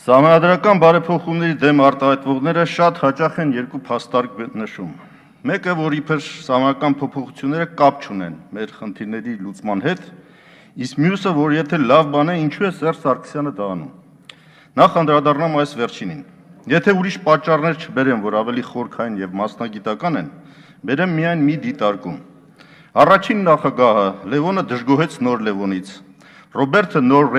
Սահմանադրական բարեփոխումների դեմ արտահայտվողները շատ հաճախ են երկու փաստարկ նշում։ Մեկը, որ իբր սահմանական փոփոխությունները կապ չունեն մեր խնդիրների լուծման հետ, իսկ մյուսը, որ եթե լավ բան է, ինչու է Սերժ Սարգսյանը դա անում։ Նախ անդրադառնամ այս վերջինին։ Եթե ուրիշ պատճառներ չբերեմ, որ ավելի խորքային եւ մասնագիտական են, բերեմ միայն մի դիտարկում։ Առաջին նախագահը Լևոնը դժգոհեց նոր Լևոնից, Ռոբերտը նոր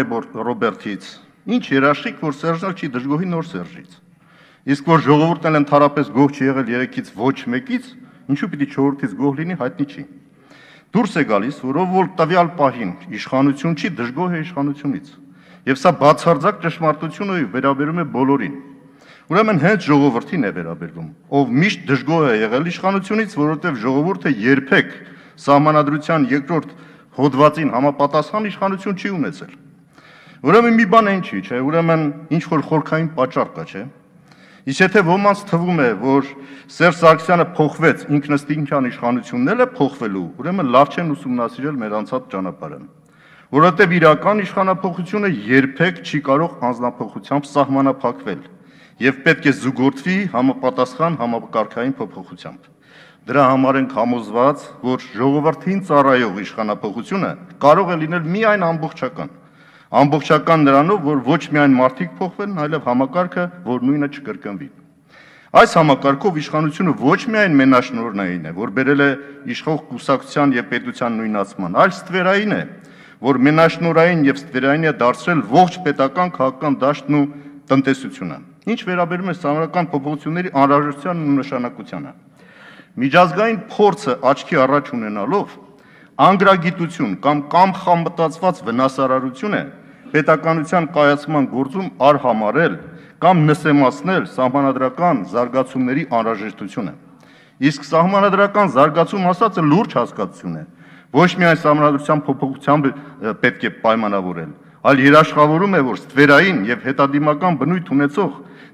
Ռոբերտից, Ինչ երաշխիք, որ Սերժն չի դժգոհի նոր Սերժից։ Իսկ որ ժողովուրդն էլ ընդհանրապես գող չի եղել երեքից ոչ մեկից, ինչու պիտի չորրորդից գող լինի, հայտնի չի։ Դուրս է գալիս, որով որ տվյալ պահին իշխանություն չի դժգոհ է իշխանությունից։ Եվ սա բացարձակ ճշմարտությունը վերաբերում է բոլորին։ Ուրեմն հենց ժողովրդին է վերաբերվում, ով միշտ դժգոհ է եղել իշխանությունից, որովհետև ժողովուրդը երբեք սահմանադրության երկրորդ հոդվածին համապատասխան իշխանություն չի ունեցել։ Ուրեմն մի բան այն չի, չէ, ուրեմն ինչ որ խորքային պատճառ կա, չէ։ Իսկ եթե ոմանց թվում է, որ Սերժ Սարգսյանը փոխվեց, ինքնստինքյան իշխանությունն էլ է փոխվելու, ուրեմն լավ չեն ուսումնասիրել մեր անցած ճանապարհը։ Որովհետև իրական իշխանապողությունը երբեք չի կարող անznափողությամբ սահմանափակվել եւ պետք է զուգորդվի համապատասխան համակարգային փոփոխությամբ։ Դրա համար ենք համոզված, որ ժողովրդին ծառայող իշխանապողությունը կարող է լինել միայն ամբողջական ամբողջական նրանով, որ ոչ միայն մարդիկ փոխվեն, այլև համակարգը, որ նույնը չկրկնվի։ Այս համակարգով իշխանությունը ոչ միայն մենաշնորհնային է, որ բերել է իշխող կուսակցության եւ պետության նույնացման, այլ ստվերային է, որ մենաշնորհային եւ ստվերային է դարձրել ողջ պետական քաղաքական դաշտն ու տնտեսությունը։ Ինչ վերաբերում է սահմանական փոփոխությունների անհրաժեշտությանն ու նշանակությանը, միջազգային փորձը աչքի առաջ ունենալով անգրագիտություն կամ կամ խամբտացված վնասարարություն է պետականության կայացման գործում արհամարել կամ նսեմացնել սահմանադրական զարգացումների անհրաժեշտությունը։ Իսկ սահմանադրական զարգացում ասածը լուրջ հասկացություն է։ Ոչ միայն սահմանադրության փոփոխությամբ պետք է պայմանավորել, այլ երաշխավորում է, որ ստվերային եւ հետադիմական բնույթ ունեցող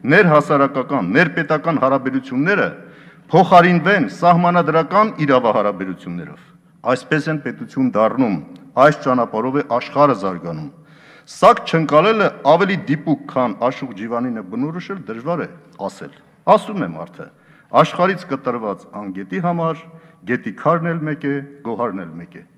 ներհասարակական, ներպետական հարաբերությունները փոխարինվեն սահմանադրական իրավահարաբերություններով։ Այսպես են պետություն դառնում, այս ճանապարհով է աշխարհը զարգանում։ Սակ չընկալելը ավելի դիպուկ, քան Աշուկ Ջիվանինը բնորոշել դժվար է ասել։ Ասում եմ արդը, աշխարից կտրված անգետի համար գետի քարն էլ մեկ է, գոհարն էլ մեկ է։ մեկ է